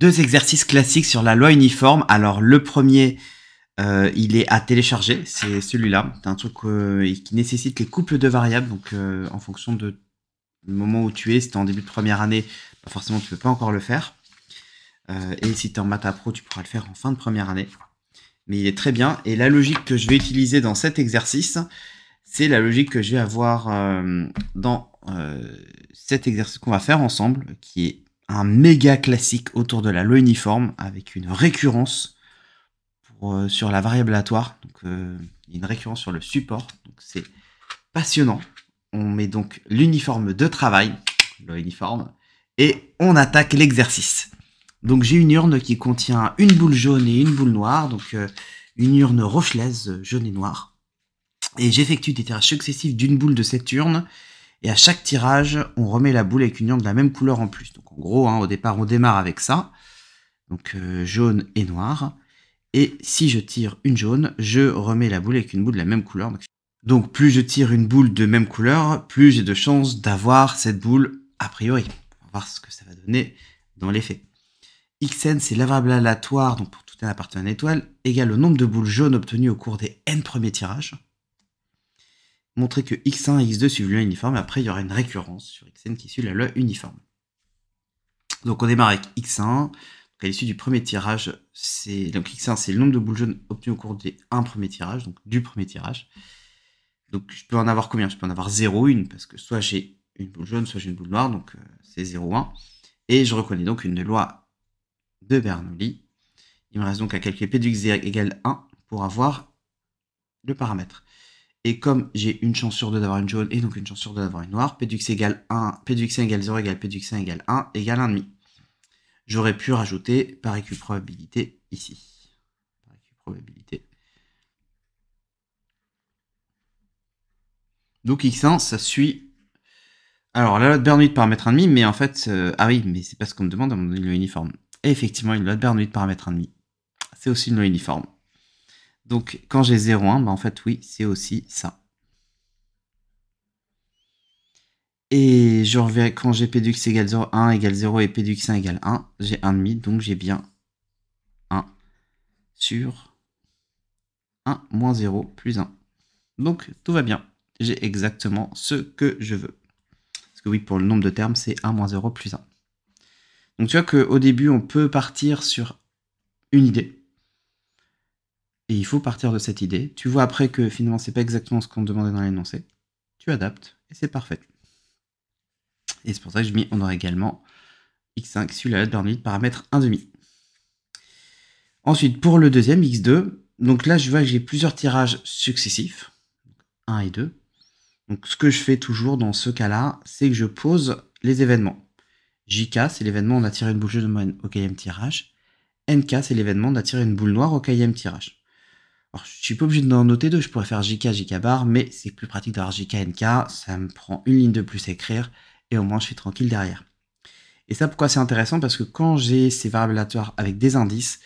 deux exercices classiques sur la loi uniforme. Alors le premier, euh, il est à télécharger, c'est celui-là. C'est un truc euh, qui nécessite les couples de variables, donc euh, en fonction de moment où tu es, si tu es en début de première année, bah, forcément tu ne peux pas encore le faire. et si tu es en maths à pro, tu pourras le faire en fin de première année. Mais il est très bien. Et la logique que je vais utiliser dans cet exercice, c'est la logique que je vais avoir dans cet exercice qu'on va faire ensemble, qui est un méga classique autour de la loi uniforme avec une récurrence euh, sur la variable aléatoire. Donc, euh, une récurrence sur le support. c'est passionnant. On met donc l'uniforme de travail, loi uniforme, et on attaque l'exercice. Donc, j'ai une urne qui contient une boule jaune et une boule noire. Donc, euh, une urne rochelaise jaune et noire. Et j'effectue des tirages successifs d'une boule de cette urne et à chaque tirage, on remet la boule avec une urne de la même couleur en plus. Donc en gros, hein, au départ, on démarre avec ça. Donc euh, jaune et noir. Et si je tire une jaune, je remets la boule avec une boule de la même couleur. Donc plus je tire une boule de même couleur, plus j'ai de chances d'avoir cette boule a priori. On va voir ce que ça va donner dans l'effet. Xn, c'est l'avable aléatoire, donc pour tout n appartenant à une étoile, égale au nombre de boules jaunes obtenues au cours des n premiers tirages montrer que x1 et x2 suivent la uniforme, et après il y aura une récurrence sur xn qui suit la loi uniforme. Donc on démarre avec x1, à l'issue du premier tirage, c'est donc x1 c'est le nombre de boules jaunes obtenues au cours des 1 premier tirage, donc du premier tirage. Donc je peux en avoir combien Je peux en avoir 0, 1, parce que soit j'ai une boule jaune, soit j'ai une boule noire, donc euh, c'est 0, 1. Et je reconnais donc une loi de Bernoulli. Il me reste donc à calculer P du x égale 1 pour avoir le paramètre. Et comme j'ai une chance sur deux d'avoir une jaune et donc une chance sur deux d'avoir une noire, P du x 1, P égale 0 égale P du x1 égale 1 égale 1,5. J'aurais pu rajouter par probabilité ici. Par Donc x1, ça suit. Alors la loi de Bernoulli de paramètre 1,5, mais en fait. Euh, ah oui, mais c'est parce qu'on me demande à mon uniforme. Et effectivement, une loi de Bernoulli de paramètre 1,5. C'est aussi une loi uniforme. Donc quand j'ai 0,1, bah en fait oui, c'est aussi ça. Et je reverrai quand j'ai p du x égale 0, 1 égale 0 et p du x1 égale 1, j'ai 1,5, donc j'ai bien 1 sur 1 moins 0 plus 1. Donc tout va bien, j'ai exactement ce que je veux. Parce que oui, pour le nombre de termes, c'est 1 moins 0 plus 1. Donc tu vois qu'au début, on peut partir sur une idée et il faut partir de cette idée. Tu vois après que finalement, c'est pas exactement ce qu'on demandait dans l'énoncé. Tu adaptes et c'est parfait. Et c'est pour ça que je mets, on aura également x5 sur la le de paramètre 1,5. Ensuite, pour le deuxième, x2, donc là, je vois que j'ai plusieurs tirages successifs, 1 et 2. Donc ce que je fais toujours dans ce cas-là, c'est que je pose les événements. JK, c'est l'événement on a tiré une boule jaune au quatrième tirage. NK, c'est l'événement d'attirer une boule noire au quatrième tirage. Alors, je suis pas obligé d'en noter deux, je pourrais faire JK, JK mais c'est plus pratique d'avoir JK, NK, ça me prend une ligne de plus à écrire, et au moins je suis tranquille derrière. Et ça, pourquoi c'est intéressant Parce que quand j'ai ces variables aléatoires avec des indices,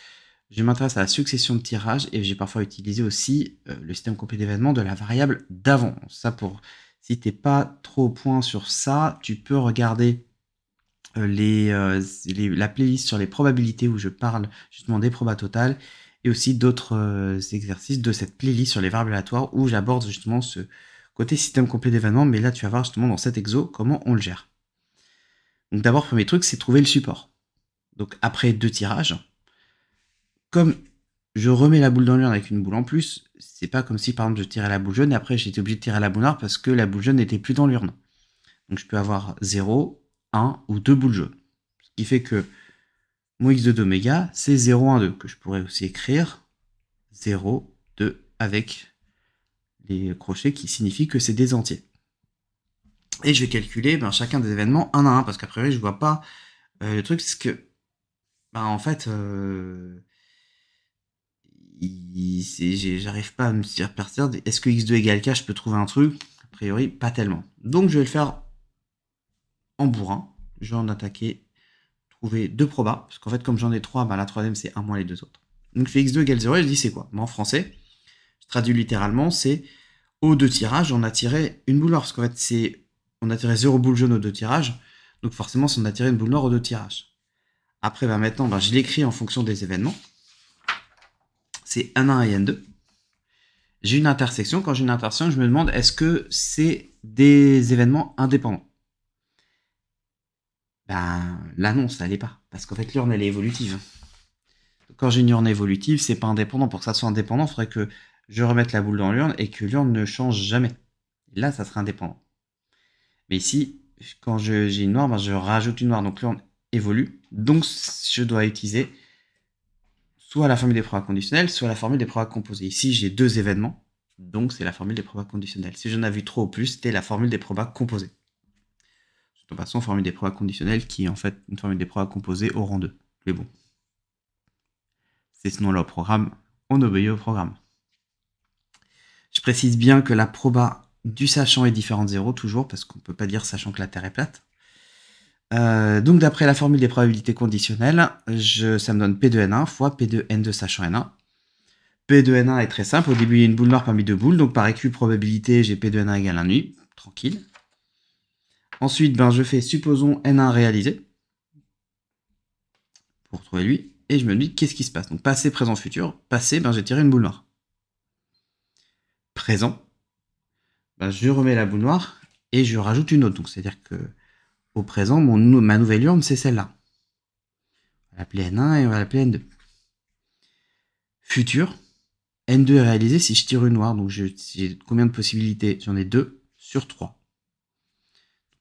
je m'intéresse à la succession de tirages, et j'ai parfois utilisé aussi euh, le système complet d'événements de la variable d'avant. Ça, pour si t'es pas trop au point sur ça, tu peux regarder euh, euh, la playlist sur les probabilités où je parle justement des probas totales, et aussi d'autres euh, exercices de cette playlist sur les variables aléatoires où j'aborde justement ce côté système complet d'événements, mais là tu vas voir justement dans cet exo comment on le gère. Donc d'abord, premier truc, c'est trouver le support. Donc après deux tirages, comme je remets la boule dans l'urne avec une boule en plus, c'est pas comme si par exemple je tirais la boule jaune et après j'étais obligé de tirer la boule noire parce que la boule jaune n'était plus dans l'urne. Donc je peux avoir 0, 1 ou 2 boules jaunes. Ce qui fait que mon x 2 d'oméga, c'est 0, 1, 2, que je pourrais aussi écrire 0, 2 avec les crochets qui signifient que c'est des entiers. Et je vais calculer ben, chacun des événements un à un, parce qu'à priori, je ne vois pas euh, le truc, c'est que, ben, en fait, euh, j'arrive pas à me dire percer, Est-ce que x2 égale k, je peux trouver un truc A priori, pas tellement. Donc, je vais le faire en bourrin. Je vais en attaquer deux probas, parce qu'en fait, comme j'en ai trois, bah, la troisième, c'est un moins les deux autres. Donc fait x2 égale 0, je dis c'est quoi Mais bah, en français, je traduis littéralement, c'est au deux tirages, on a tiré une boule noire, parce qu'en fait, c'est on a tiré zéro boule jaune au deux tirages, donc forcément, c'est on a tiré une boule noire au deux tirages. Après, bah, maintenant, bah, je l'écris en fonction des événements. C'est N1 et N2. J'ai une intersection. Quand j'ai une intersection, je me demande est-ce que c'est des événements indépendants ben, l'annonce n'allait pas. Parce qu'en fait, l'urne, elle est évolutive. Hein. Quand j'ai une urne évolutive, c'est pas indépendant. Pour que ça soit indépendant, il faudrait que je remette la boule dans l'urne et que l'urne ne change jamais. Là, ça serait indépendant. Mais ici, quand j'ai une noire, ben, je rajoute une noire. Donc l'urne évolue. Donc je dois utiliser soit la formule des probas conditionnelles, soit la formule des probas composées. Ici, j'ai deux événements. Donc c'est la formule des probas conditionnelles. Si j'en avais vu trop ou plus, c'était la formule des probas composées toute façon, formule des probas conditionnelles qui est en fait une formule des probas composée au rang 2. Mais bon. C'est ce nom-là au programme, on obéit au programme. Je précise bien que la proba du sachant est différente de 0, toujours, parce qu'on ne peut pas dire sachant que la Terre est plate. Euh, donc d'après la formule des probabilités conditionnelles, je, ça me donne P2N1 fois P2N2 sachant N1. P2N1 est très simple, au début il y a une boule noire parmi deux boules, donc par écu probabilité j'ai P2N1 égale 1 nuit, tranquille. Ensuite, ben, je fais supposons N1 réalisé pour trouver lui. Et je me dis qu'est-ce qui se passe. Donc passé, présent, futur. Passé, ben, j'ai tiré une boule noire. Présent, ben, je remets la boule noire et je rajoute une autre. Donc c'est-à-dire que au présent, mon, ma nouvelle urne, c'est celle-là. On va l'appeler N1 et on va l'appeler N2. Futur, N2 est réalisé si je tire une noire. Donc j'ai combien de possibilités J'en ai deux sur 3.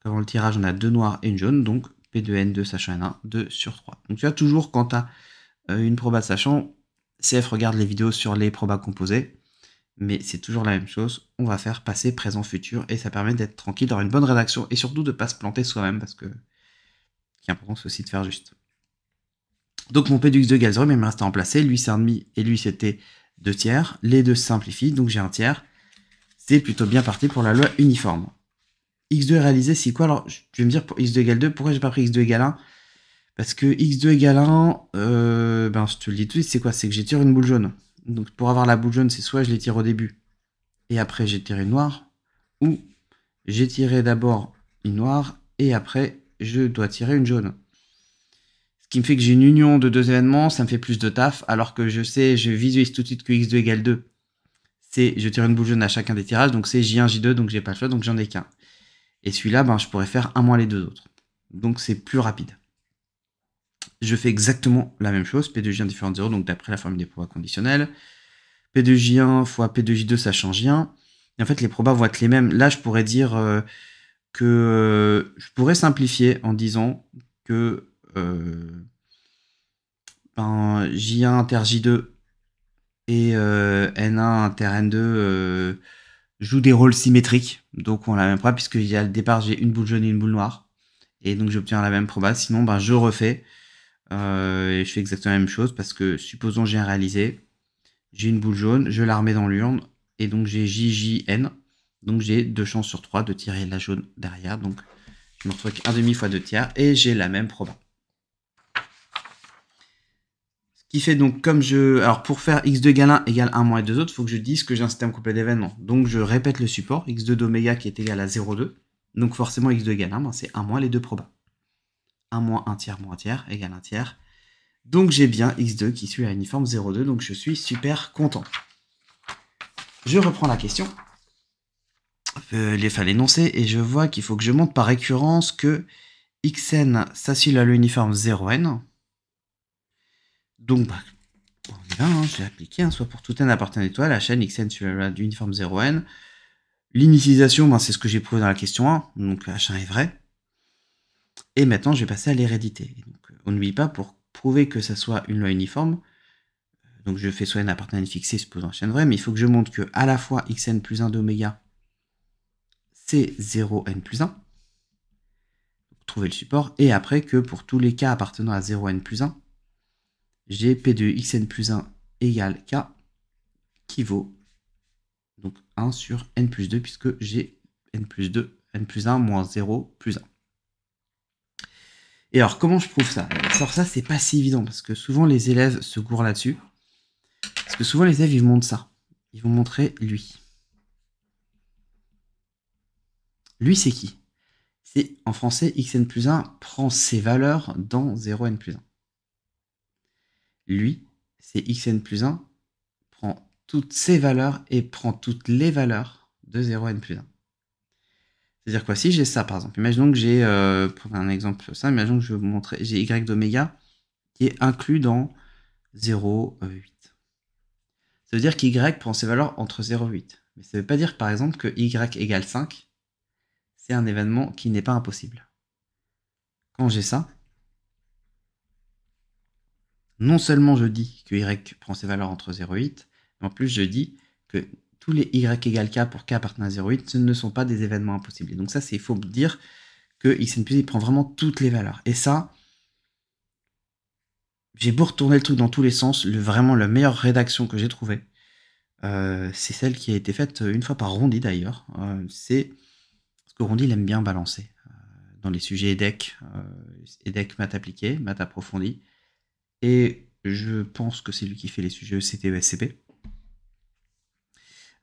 Avant le tirage, on a deux noirs et une jaune, donc P2N2 sachant N1, 2 sur 3. Donc tu as toujours, quand tu as euh, une proba sachant, CF regarde les vidéos sur les probas composées, mais c'est toujours la même chose. On va faire passé, présent, futur, et ça permet d'être tranquille, d'avoir une bonne rédaction, et surtout de ne pas se planter soi-même, parce que c'est important, aussi de faire juste. Donc mon P2X de Gazrum, il me reste à remplacer. Lui, c'est un demi, et lui, c'était deux tiers. Les deux se simplifient, donc j'ai un tiers. C'est plutôt bien parti pour la loi uniforme x2 réalisé, c'est quoi Alors, je vais me dire, pour x2 égale 2, pourquoi j'ai pas pris x2 égale 1 Parce que x2 égale 1, euh, ben, je te le dis tout de suite, c'est quoi C'est que j'ai tiré une boule jaune. Donc, pour avoir la boule jaune, c'est soit je l'étire au début, et après j'étire une noire, ou j'ai tiré d'abord une noire, et après je dois tirer une jaune. Ce qui me fait que j'ai une union de deux événements, ça me fait plus de taf, alors que je sais, je visualise tout de suite que x2 égale 2. C'est, je tire une boule jaune à chacun des tirages, donc c'est j1, j2, donc j'ai pas le choix, donc j'en ai qu'un. Et celui-là, ben, je pourrais faire un moins les deux autres. Donc c'est plus rapide. Je fais exactement la même chose, p de j 1 différent de 0, donc d'après la formule des probas conditionnels. p de j 1 fois P2J2, ça change rien. Et en fait, les probas vont être les mêmes. Là, je pourrais dire euh, que euh, je pourrais simplifier en disant que euh, ben, J1 inter J2 et N1 inter N2 joue des rôles symétriques. Donc on a la même proba, puisque y le départ, j'ai une boule jaune et une boule noire. Et donc j'obtiens la même proba. Sinon, ben, je refais. Euh, et je fais exactement la même chose parce que supposons j'ai un réalisé, j'ai une boule jaune, je la remets dans l'urne, et donc j'ai JJN. Donc j'ai deux chances sur trois de tirer la jaune derrière. Donc je me retrouve un demi fois deux tiers et j'ai la même proba. qui fait donc comme je... Alors pour faire x2 égale 1 égale 1 moins 2 autres, il faut que je dise que j'ai un système complet d'événements. Donc je répète le support, x2 d'oméga qui est égal à 0,2. Donc forcément x2 égale ben, 1, c'est 1 moins les deux probas. 1 moins 1 tiers moins 1 tiers égale 1 tiers. Donc j'ai bien x2 qui suit à uniforme 0,2, donc je suis super content. Je reprends la question. Il euh, les fallait l'énoncer et je vois qu'il faut que je montre par récurrence que xn s'assile à l'uniforme 0n. Donc, bah, on y hein, j'ai appliqué, hein, soit pour tout n appartenant à l'étoile, chaîne XN, la loi d'uniforme 0N. L'initialisation, ben, c'est ce que j'ai prouvé dans la question 1, donc H1 est vrai. Et maintenant, je vais passer à l'hérédité. Euh, on n'oublie pas, pour prouver que ça soit une loi uniforme, euh, donc je fais soit n appartenant à n fixée, supposant chaîne vraie, mais il faut que je montre que à la fois xn plus 1 d'oméga, c'est 0n plus 1, trouver le support, et après que pour tous les cas appartenant à 0n plus 1, j'ai P de xn plus 1 égale k qui vaut donc 1 sur n plus 2 puisque j'ai n plus 2, n plus 1 moins 0 plus 1. Et alors comment je prouve ça Alors ça c'est pas si évident parce que souvent les élèves se gourent là-dessus. Parce que souvent les élèves ils montrent ça. Ils vont montrer lui. Lui c'est qui C'est en français xn plus 1 prend ses valeurs dans 0n plus 1. Lui, c'est xn plus 1, prend toutes ses valeurs et prend toutes les valeurs de 0n plus 1. C'est-à-dire quoi Si j'ai ça, par exemple, imaginons que j'ai, euh, pour un exemple ça, imaginons que je vais vous montrer, j'ai y d'oméga qui est inclus dans 0,8. Euh, ça veut dire qu'y prend ses valeurs entre 0 et 8. Mais ça ne veut pas dire, par exemple, que y égale 5, c'est un événement qui n'est pas impossible. Quand j'ai ça, non seulement je dis que Y prend ses valeurs entre 0 et 8, mais en plus je dis que tous les Y égale K pour K appartenant à 0 8, ce ne sont pas des événements impossibles. donc ça, c'est il faut dire que Xn plus prend vraiment toutes les valeurs. Et ça, j'ai beau retourner le truc dans tous les sens, vraiment la meilleure rédaction que j'ai trouvée, euh, c'est celle qui a été faite une fois par Rondi d'ailleurs. Euh, c'est ce que Rondi aime bien balancer euh, dans les sujets EDEC, EDEC e maths appliquées, maths approfondies et je pense que c'est lui qui fait les sujets ECT ESCP.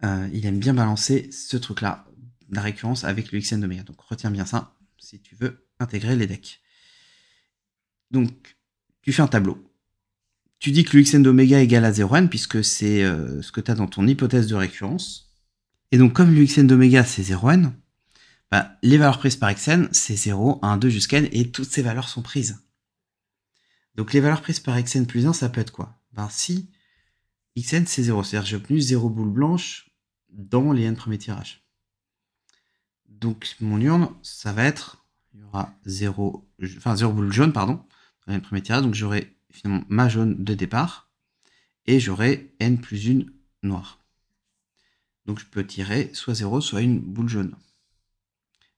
Euh, il aime bien balancer ce truc-là, la récurrence avec le XN d'oméga. Donc retiens bien ça si tu veux intégrer les decks. Donc tu fais un tableau. Tu dis que le xn d'oméga égal à 0n puisque c'est euh, ce que tu as dans ton hypothèse de récurrence. Et donc comme le xn d'oméga c'est 0n, bah, les valeurs prises par xn c'est 0, 1, 2 jusqu'à n et toutes ces valeurs sont prises. Donc les valeurs prises par xn plus 1, ça peut être quoi ben, si xn c'est 0, c'est-à-dire j'ai obtenu 0 boules blanches dans les n premiers tirages. Donc mon urne, ça va être, il y aura 0, enfin 0 boules jaunes, pardon, dans les n premiers tirages, donc j'aurai finalement ma jaune de départ, et j'aurai n plus 1 noire. Donc je peux tirer soit 0, soit une boule jaune.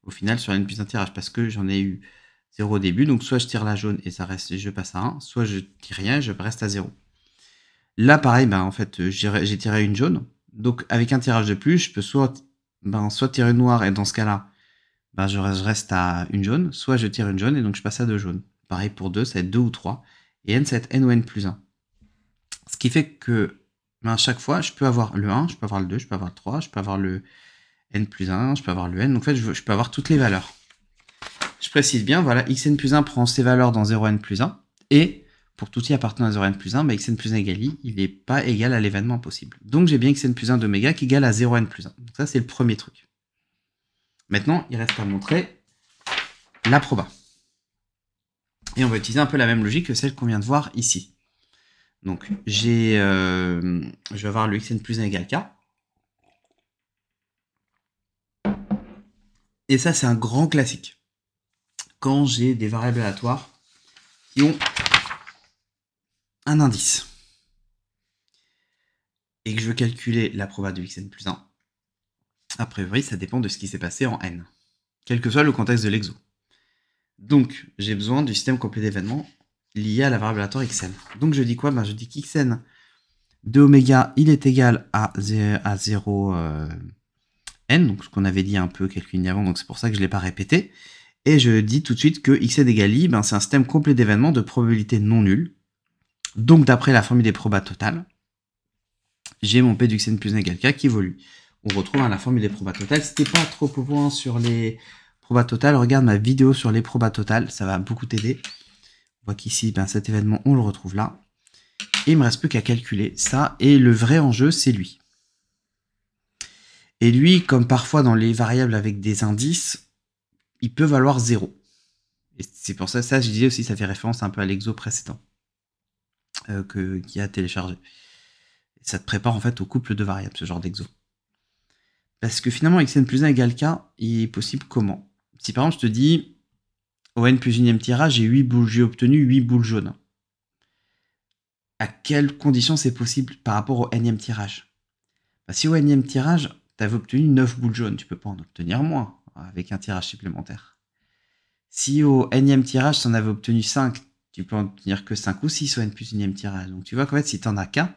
Au final, sur n plus 1 tirage, parce que j'en ai eu 0 au début. Donc soit je tire la jaune et ça reste, je passe à 1, soit je tire rien et je reste à 0. Là, pareil, ben, en fait, j'ai tiré une jaune. Donc avec un tirage de plus, je peux soit, ben, soit tirer une noire et dans ce cas-là, ben, je reste à une jaune, soit je tire une jaune et donc je passe à 2 jaunes. Pareil pour 2, ça va être 2 ou 3. Et n, ça va être n ou n plus 1. Ce qui fait que ben, à chaque fois, je peux avoir le 1, je peux avoir le 2, je peux avoir le 3, je peux avoir le n plus 1, je peux avoir le n. Donc en fait, je peux avoir toutes les valeurs je précise bien, voilà, xn plus 1 prend ses valeurs dans 0n plus 1, et pour tout i appartenant à 0n plus 1, bah, xn plus 1 égale i, il n'est pas égal à l'événement possible. Donc j'ai bien xn plus 1 d'oméga qui égal à 0n plus 1. Donc ça, c'est le premier truc. Maintenant, il reste à montrer la proba. Et on va utiliser un peu la même logique que celle qu'on vient de voir ici. Donc j'ai, euh, je vais avoir le xn plus 1 égale k. Et ça, c'est un grand classique quand j'ai des variables aléatoires qui ont un indice et que je veux calculer la probabilité de xn plus 1, a priori, ça dépend de ce qui s'est passé en n, quel que soit le contexte de l'exo. Donc, j'ai besoin du système complet d'événements lié à la variable aléatoire xn. Donc, je dis quoi ben, Je dis xn de oméga, il est égal à 0, euh, n, donc ce qu'on avait dit un peu quelques minutes avant, donc c'est pour ça que je ne l'ai pas répété. Et je dis tout de suite que x égale i, ben, c'est un système complet d'événements de probabilité non nulle. Donc d'après la formule des probas totales, j'ai mon p du xn plus égale k qui évolue. On retrouve hein, la formule des probas totales. Si pas trop au point sur les probas totales, regarde ma vidéo sur les probas totales, ça va beaucoup t'aider. On voit qu'ici, ben, cet événement, on le retrouve là. Et il me reste plus qu'à calculer ça, et le vrai enjeu, c'est lui. Et lui, comme parfois dans les variables avec des indices, il peut valoir 0. Et c'est pour ça, ça, je disais aussi, ça fait référence un peu à l'exo précédent euh, que, qui a téléchargé. Ça te prépare en fait au couple de variables, ce genre d'exo. Parce que finalement, xn plus 1 égale k, il est possible comment Si par exemple, je te dis, au n plus 1 tirage, j'ai obtenu 8 boules jaunes. À quelles conditions c'est possible par rapport au n tirage bah, Si au n tirage, tu avais obtenu 9 boules jaunes, tu peux pas en obtenir moins avec un tirage supplémentaire. Si au énième tirage, tu en avais obtenu 5, tu peux en obtenir que 5 ou 6 au n plus unième tirage. Donc tu vois qu'en fait, si tu n'en as qu'un,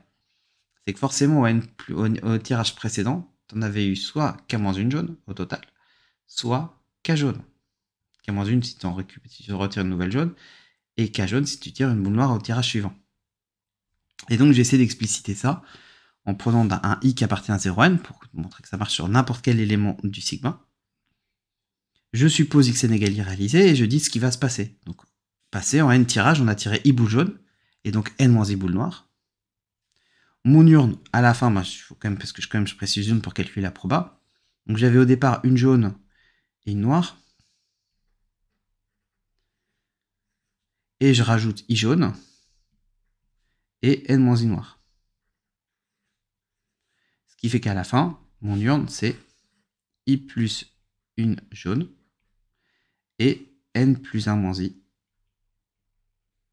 c'est que forcément au, tirage précédent, tu en avais eu soit K-1 jaune au total, soit K jaune. K-1 si tu en retires une nouvelle jaune, et K jaune si tu tires une boule noire au tirage suivant. Et donc j'essaie d'expliciter ça en prenant un i qui appartient à 0n pour montrer que ça marche sur n'importe quel élément du sigma je suppose X égale Y réalisé et je dis ce qui va se passer. Donc, passer en N tirage, on a tiré I boule jaune et donc N moins I boule noire. Mon urne, à la fin, quand même, parce que je, quand même, je précise une pour calculer la proba. Donc j'avais au départ une jaune et une noire. Et je rajoute I jaune et N moins I noire. Ce qui fait qu'à la fin, mon urne, c'est I plus une jaune et n plus 1 moins i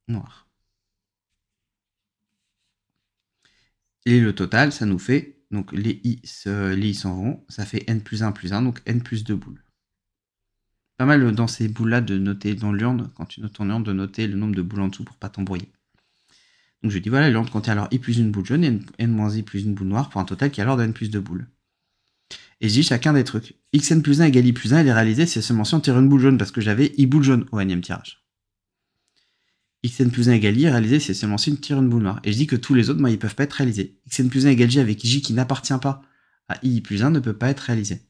noir. Et le total, ça nous fait, donc les i s'en vont, ça fait n plus 1 plus 1, donc n plus 2 boules. Pas mal dans ces boules-là de noter dans l'urne, quand tu notes en urne, de noter le nombre de boules en dessous pour pas t'embrouiller. Donc je dis voilà, l'urne contient alors i plus une boule jaune et n, n moins i plus une boule noire pour un total qui est alors de n plus 2 boules et je dis chacun des trucs. Xn plus 1 égale I plus 1, elle est réalisée si elle se mentionne tire une boule jaune, parce que j'avais I boule jaune au 1ème tirage. Xn plus 1 égale I réalisé si elle se mentionne tire une boule noire. Et je dis que tous les autres, moi, ils peuvent pas être réalisés. Xn plus 1 égale J avec J qui n'appartient pas à I plus 1 ne peut pas être réalisé.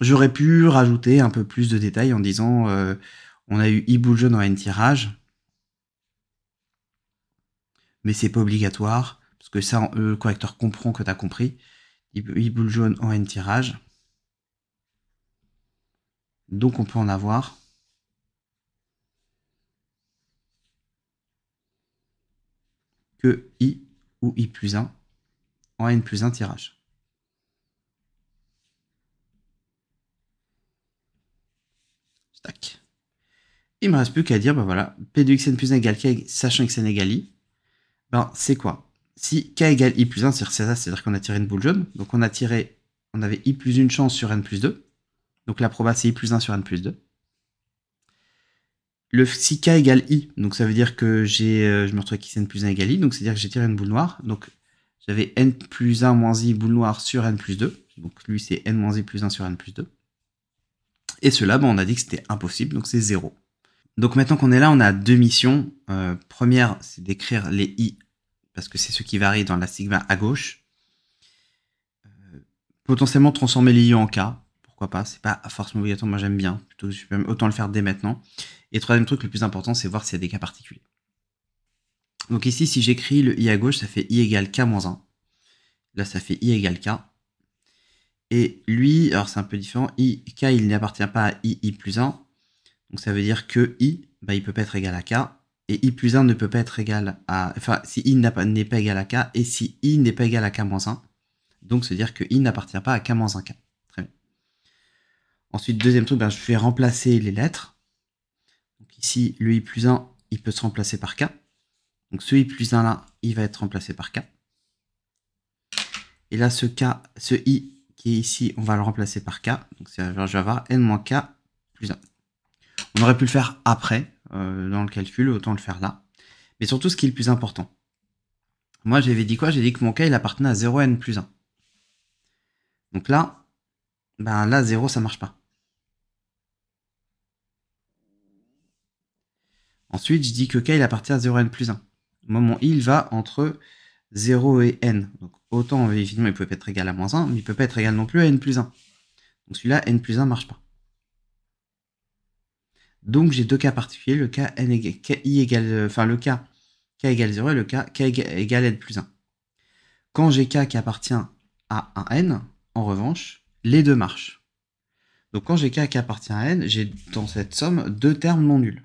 J'aurais pu rajouter un peu plus de détails en disant euh, on a eu I boule jaune au N tirage, mais c'est pas obligatoire, parce que ça, euh, le correcteur comprend que tu as compris i boule jaune en N tirage. Donc on peut en avoir. que i ou i plus 1 en n plus 1 tirage. Tac. Il me reste plus qu'à dire, ben voilà, p de xn plus 1 égale k, sachant xn égale i, ben c'est quoi si k égale i plus 1, c'est c'est-à-dire qu'on a tiré une boule jaune. Donc on a tiré, on avait i plus une chance sur n plus 2. Donc la proba, c'est i plus 1 sur n plus 2. Le si k égale i, donc ça veut dire que j'ai, euh, je me retrouve avec i, n plus 1 égale i, donc c'est-à-dire que j'ai tiré une boule noire. Donc j'avais n plus 1 moins i boule noire sur n plus 2. Donc lui, c'est n moins i plus 1 sur n plus 2. Et cela, bon on a dit que c'était impossible, donc c'est 0. Donc maintenant qu'on est là, on a deux missions. Euh, première, c'est d'écrire les i parce que c'est ce qui varie dans la sigma à gauche. Euh, potentiellement transformer l'I en K, pourquoi pas, c'est pas forcément obligatoire, moi j'aime bien, je peux même autant le faire dès maintenant. Et troisième truc, le plus important, c'est voir s'il y a des cas particuliers. Donc ici, si j'écris le i à gauche, ça fait i égale k-1. moins Là, ça fait i égale k. Et lui, alors c'est un peu différent, i, k, il n'appartient pas à i, i plus 1. Donc ça veut dire que i, bah, il peut pas être égal à k et i plus 1 ne peut pas être égal à... Enfin, si i n'est pas, égal à k, et si i n'est pas égal à k moins 1, donc à dire que i n'appartient pas à k moins 1k. Très bien. Ensuite, deuxième truc, ben, je vais remplacer les lettres. Donc ici, le i plus 1, il peut se remplacer par k. Donc ce i plus 1 là, il va être remplacé par k. Et là, ce k, ce i qui est ici, on va le remplacer par k. Donc je vais avoir n moins k plus 1. On aurait pu le faire après, euh, dans le calcul, autant le faire là. Mais surtout, ce qui est le plus important. Moi, j'avais dit quoi J'ai dit que mon k il appartenait à 0n plus 1. Donc là, ben là, 0, ça ne marche pas. Ensuite, je dis que k, il appartient à 0n plus 1. Moi, mon i, il va entre 0 et n. Donc autant, évidemment, il peut être égal à moins 1, mais il ne peut pas être égal non plus à n plus 1. Donc celui-là, n plus 1 ne marche pas. Donc j'ai deux cas particuliers, le cas euh, enfin le cas k égale 0 et le cas k égale n plus 1. Quand j'ai k qui appartient à un n, en revanche, les deux marchent. Donc quand j'ai k qui appartient à n, j'ai dans cette somme deux termes non nuls.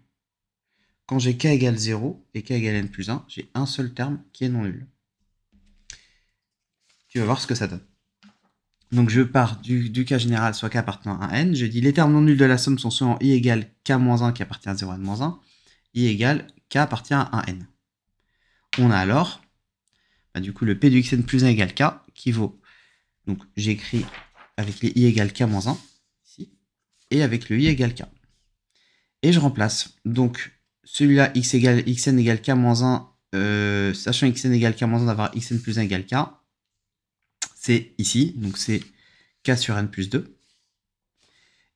Quand j'ai k égale 0 et k égale n plus 1, j'ai un seul terme qui est non nul. Tu vas voir ce que ça donne. Donc je pars du, cas général soit k appartenant à 1 n. Je dis les termes non nuls de la somme sont seulement i égale k-1 qui appartient à 0 n-1, i égale k appartient à 1n. On a alors bah, du coup le p du xn plus 1 égale k qui vaut, donc j'écris avec les i égale k-1 ici, et avec le i égale k. Et je remplace donc celui-là x égale xn égale k-1, euh, sachant xn égale k-1 d'avoir xn plus 1 égale k, c'est ici, donc c'est k sur n plus 2.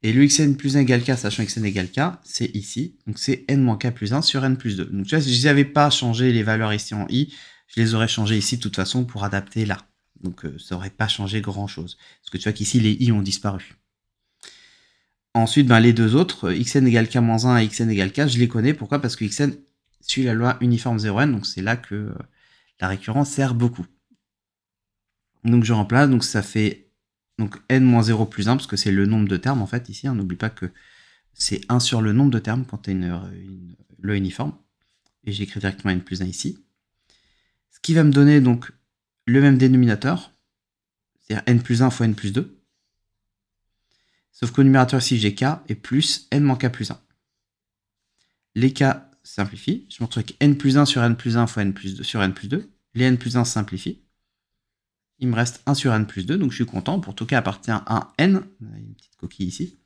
Et le xn plus 1 égale k, sachant xn égale k, c'est ici, donc c'est n moins k plus 1 sur n plus 2. Donc tu vois, si je n'avais pas changé les valeurs ici en i, je les aurais changées ici de toute façon pour adapter là. Donc euh, ça n'aurait pas changé grand-chose. Parce que tu vois qu'ici, les i ont disparu. Ensuite, ben, les deux autres, euh, xn égale k-1 moins et xn égale k, je les connais. Pourquoi Parce que xn suit la loi uniforme 0n, donc c'est là que euh, la récurrence sert beaucoup. Donc je remplace, donc ça fait donc n-0 plus 1, parce que c'est le nombre de termes en fait ici. Hein. N'oublie pas que c'est 1 sur le nombre de termes quand tu as une, euh, une, le uniforme. Et j'écris directement n plus 1 ici. Ce qui va me donner donc le même dénominateur, c'est-à-dire n plus 1 fois n plus 2. Sauf qu'au numérateur ici j'ai k et plus n moins k plus 1. Les k simplifient, je me retrouve avec n plus 1 sur n plus 1 fois n plus 2 sur n plus 2. Les n plus 1 simplifient. Il me reste 1 sur n plus 2, donc je suis content. Pour tout cas, appartient à n, Il y a une petite coquille ici.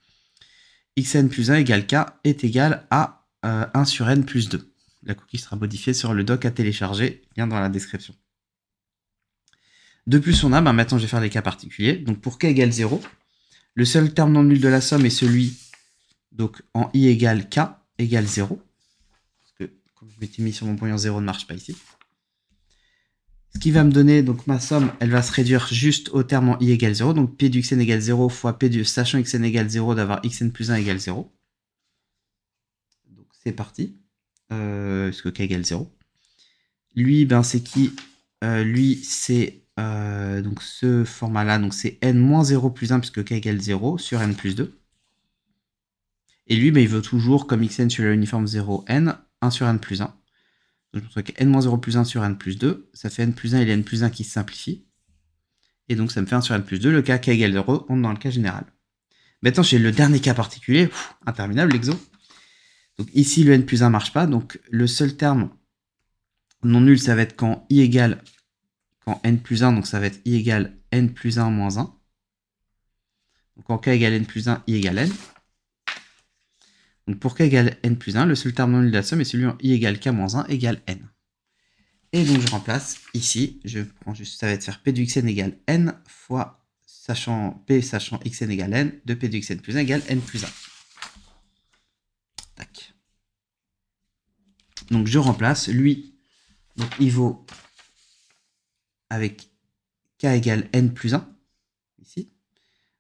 xn plus 1 égale k est égal à 1 euh, sur n plus 2. La coquille sera modifiée sur le doc à télécharger, lien dans la description. De plus, on a, ben, maintenant je vais faire les cas particuliers. Donc pour k égale 0, le seul terme non nul de la somme est celui, donc en i égale k égale 0. Parce que comme je m'étais mis sur mon point 0 ne marche pas ici. Ce qui va me donner, donc ma somme, elle va se réduire juste au terme en i égale 0. Donc p du xn égale 0 fois p du, sachant xn égale 0, d'avoir xn plus 1 égale 0. Donc c'est parti. puisque euh, k égale 0. Lui, ben c'est qui euh, Lui, c'est euh, donc ce format-là. Donc c'est n-0 plus 1, puisque k égale 0, sur n plus 2. Et lui, ben, il veut toujours, comme xn sur la uniforme 0, n, 1 sur n plus 1. Donc, je me que n-0 plus 1 sur n plus 2. Ça fait n plus 1 et n plus 1 qui se simplifient. Et donc, ça me fait 1 sur n plus 2. Le cas k égale 0, on est dans le cas général. Maintenant, j'ai le dernier cas particulier. interminable, l'exo. Donc ici, le n plus 1 marche pas. Donc le seul terme non nul, ça va être quand i égale quand n plus 1. Donc ça va être i égale n plus 1 moins 1. Donc en k égale n plus 1, i égale n. Donc pour k égale n plus 1, le seul terme non nul de la somme est celui en i égale k moins 1 égale n. Et donc je remplace ici, je prends juste, ça va être faire p du xn égale n fois, sachant p sachant xn égale n, de p du xn plus 1 égale n plus 1. Tac. Donc je remplace, lui, donc il vaut avec k égale n plus 1, ici.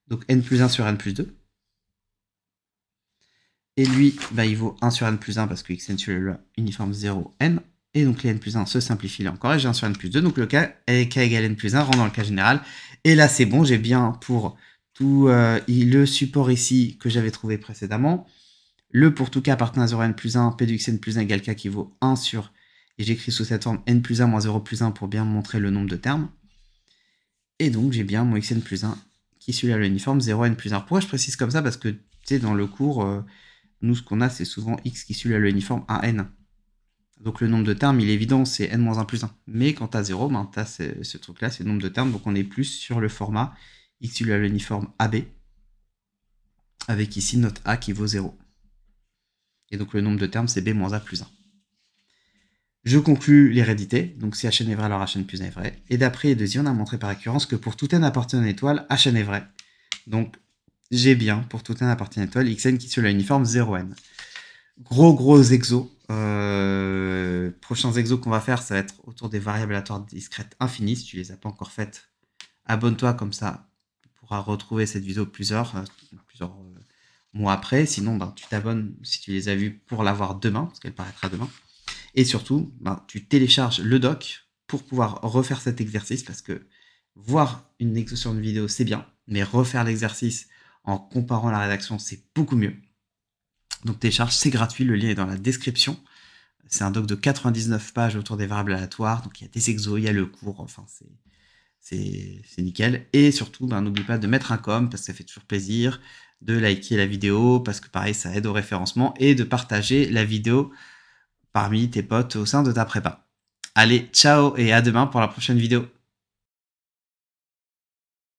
Donc n plus 1 sur n plus 2. Et lui, bah, il vaut 1 sur n plus 1 parce que xn sur le uniforme 0, n. Et donc les n plus 1 se simplifient là encore et j'ai 1 sur n plus 2. Donc le cas k égale n plus 1 rend dans le cas général. Et là c'est bon, j'ai bien pour tout euh, le support ici que j'avais trouvé précédemment. Le pour tout k appartenant à 0 n plus 1, p du xn plus 1 égale k qui vaut 1 sur, et j'écris sous cette forme n plus 1 moins 0 plus 1 pour bien montrer le nombre de termes. Et donc j'ai bien mon xn plus 1 qui celui à l'uniforme 0 n plus 1. Pourquoi je précise comme ça Parce que tu sais, dans le cours... Euh, nous, ce qu'on a, c'est souvent x qui suit à l'uniforme à n. Donc le nombre de termes, il est évident, c'est n-1 plus 1. Mais quand tu as 0, ben, tu as ce, truc-là, c'est le nombre de termes. Donc on est plus sur le format x à l'uniforme AB, avec ici notre a qui vaut 0. Et donc le nombre de termes, c'est b-a plus 1. Je conclus l'hérédité, donc si hn est vrai, alors hn plus n est vrai. Et d'après deuxièmes, on a montré par récurrence que pour tout n appartenant à une étoile, hn est vrai. Donc j'ai bien pour tout un appartient étoile. XN qui suit uniforme 0N. Gros, gros exo. Euh, prochains exos qu'on va faire, ça va être autour des variables aléatoires discrètes infinies. Si tu les as pas encore faites, abonne-toi comme ça. Tu pourras retrouver cette vidéo plusieurs, euh, euh, mois après. Sinon, ben, tu t'abonnes si tu les as vues pour l'avoir demain, parce qu'elle paraîtra demain. Et surtout, ben, tu télécharges le doc pour pouvoir refaire cet exercice, parce que voir une exo sur une vidéo, c'est bien, mais refaire l'exercice en comparant la rédaction, c'est beaucoup mieux. Donc charges, c'est gratuit, le lien est dans la description. C'est un doc de 99 pages autour des variables aléatoires, donc il y a des exos, il y a le cours, enfin c'est c'est nickel. Et surtout, ben, n'oublie pas de mettre un com, parce que ça fait toujours plaisir, de liker la vidéo, parce que pareil, ça aide au référencement, et de partager la vidéo parmi tes potes au sein de ta prépa. Allez, ciao et à demain pour la prochaine vidéo.